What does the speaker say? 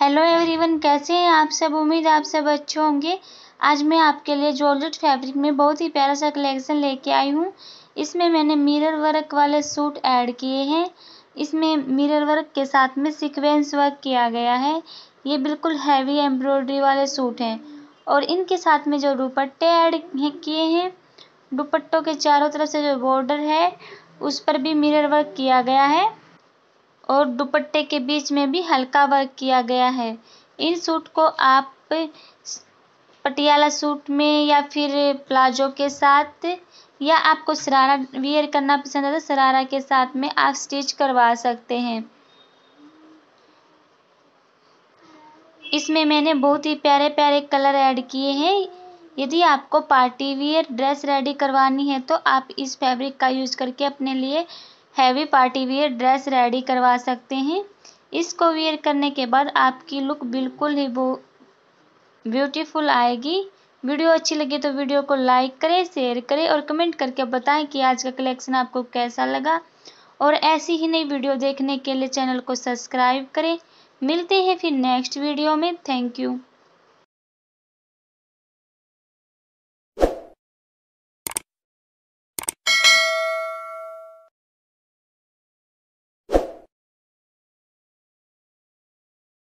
hello everyone कैसे हैं आप सब उम्मीद आप सब अच्छे होंगे आज मैं आपके लिए जॉर्जेट फैब्रिक में बहुत ही प्यारा सा कलेक्शन लेके आई हूँ इसमें मैंने मिरर वर्क वाले सूट ऐड किए हैं इसमें मिरर वर्क के साथ में सीक्वेंस वर्क किया गया है ये बिल्कुल हैवी एम्ब्रॉयडरी वाले सूट हैं और इनके साथ में जो दुपट्टे ऐड किए हैं दुपट्टों के चारों तरफ से जो बॉर्डर है उस पर भी मिरर वर्क किया गया है और दुपट्टे के बीच में भी हल्का वर्क किया गया है इन सूट को आप पटियाला सूट में या फिर प्लाजो के साथ या आपको शरारा वियर करना पसंद है तो शरारा के साथ में आप स्टिच करवा सकते हैं इसमें मैंने बहुत ही प्यारे प्यारे कलर ऐड किए हैं यदि आपको पार्टी वियर ड्रेस रेडी करवानी है तो आप इस फैब्रिक का यूज़ करके अपने लिए heavy party wear dress ready करवा सकते हैं इसको वियर करने के बाद आपकी लुक बिल्कुल ही ब्यूटीफुल आएगी वीडियो अच्छी लगी तो वीडियो को लाइक करें शेयर करें और कमेंट करके बताएं कि आज का कलेक्शन आपको कैसा लगा और ऐसी ही नई वीडियो देखने के लिए चैनल को सब्सक्राइब करें मिलते हैं फिर नेक्स्ट वीडियो में थैंक यू